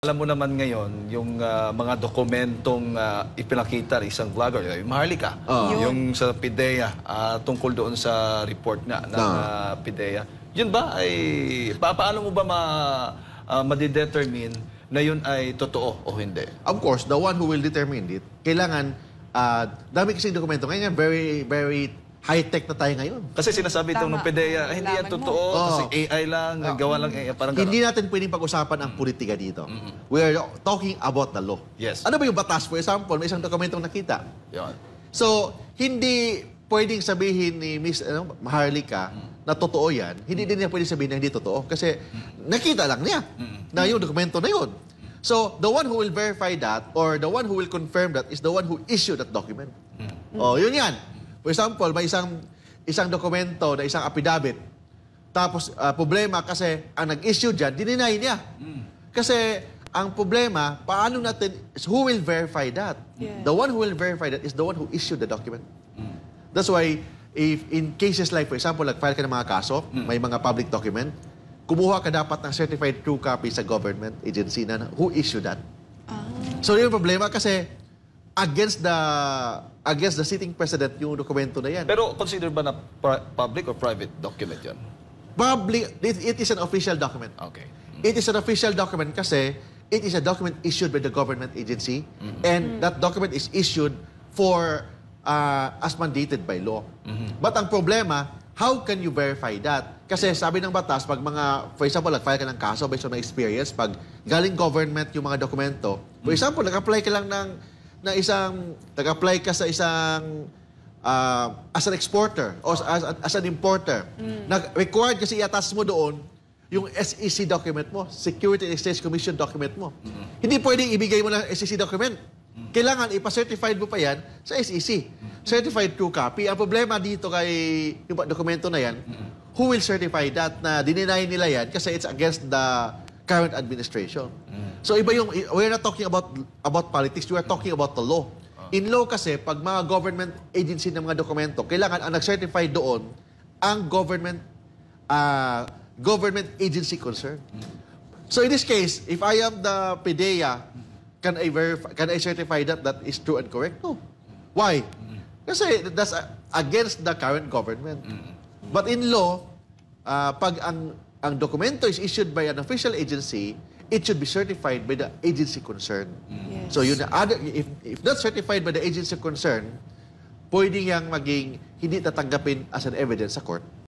Alam mo naman ngayon, yung uh, mga dokumentong uh, ipinakita ng isang vlogger, yung Maharlika, uh. yung sa PIDEA, uh, tungkol doon sa report nga ng uh. PIDEA. Yun ba ay, pa paano mo ba ma, uh, madidetermine na yun ay totoo o hindi? Of course, the one who will determine it, kailangan, uh, dami kasing dokumento. Ngayon, very, very high-tech na tayo ngayon. Kasi sinasabi itong ng PDEA, hindi yan totoo, mo. kasi AI lang, oh. gawa lang AI, parang Hindi ganun. natin pwedeng pag-usapan ang politika dito. Mm -hmm. We are talking about the law. Yes. Ano ba yung batas? For example, may isang dokumentong nakita. Yun. So, hindi pwedeng sabihin ni Miss ano, Maharlika mm. na totoo yan. Hindi mm. din niya pwedeng sabihin na hindi totoo kasi mm. nakita lang niya mm. na yung dokumento na yun. So, the one who will verify that or the one who will confirm that is the one who issued that document. Mm. Oh, yun yan. For example, may isang, isang dokumento na isang affidavit. Tapos, uh, problema kasi ang nag-issue dyan, dininay niya. Mm. Kasi ang problema, paano natin, who will verify that? Yeah. The one who will verify that is the one who issued the document. Mm. That's why, if in cases like, for example, nag-file ka ng mga kaso, mm. may mga public document, kumuha ka dapat ng certified true copy sa government agency na who issued that. Ah. So, yung problema kasi against the against the sitting president yung dokumento na yan. Pero consider ba na public or private document yan? Public, it, it is an official document. Okay. Mm. It is an official document kasi it is a document issued by the government agency mm-hmm. and mm-hmm. that document is issued for uh, as mandated by law. Mm-hmm. But ang problema, how can you verify that? Kasi sabi ng batas, pag mga, for example, nag-file ka ng kaso based on my experience, pag galing government yung mga dokumento, for mm. example, nag-apply ka lang ng na isang, nag-apply ka sa isang uh, as an exporter o as, as an importer, mm. nag required kasi iatas mo doon yung SEC document mo, Security and Exchange Commission document mo. Mm -hmm. Hindi pwedeng ibigay mo ng SEC document. Mm -hmm. Kailangan ipa-certified mo pa yan sa SEC. Mm -hmm. Certified true copy. Ang problema dito kay yung dokumento na yan, mm -hmm. who will certify that na dininay nila yan kasi it's against the current administration. Mm -hmm. So iba yung, we're not talking about about politics, we're talking about the law. Ah. In law kasi, pag mga government agency ng mga dokumento, kailangan ang nag-certify doon ang government uh, government agency concerned. Hmm. So in this case, if I am the PDEA, can I verify, can I certify that that is true and correct? No. Hmm. Why? Hmm. Kasi that's against the current government. But in law, uh, pag ang ang dokumento is issued by an official agency, it should be certified by the agency concerned. Yes. So yun, other, if, if not certified by the agency concerned, pwede yang maging hindi tatanggapin as an evidence sa court.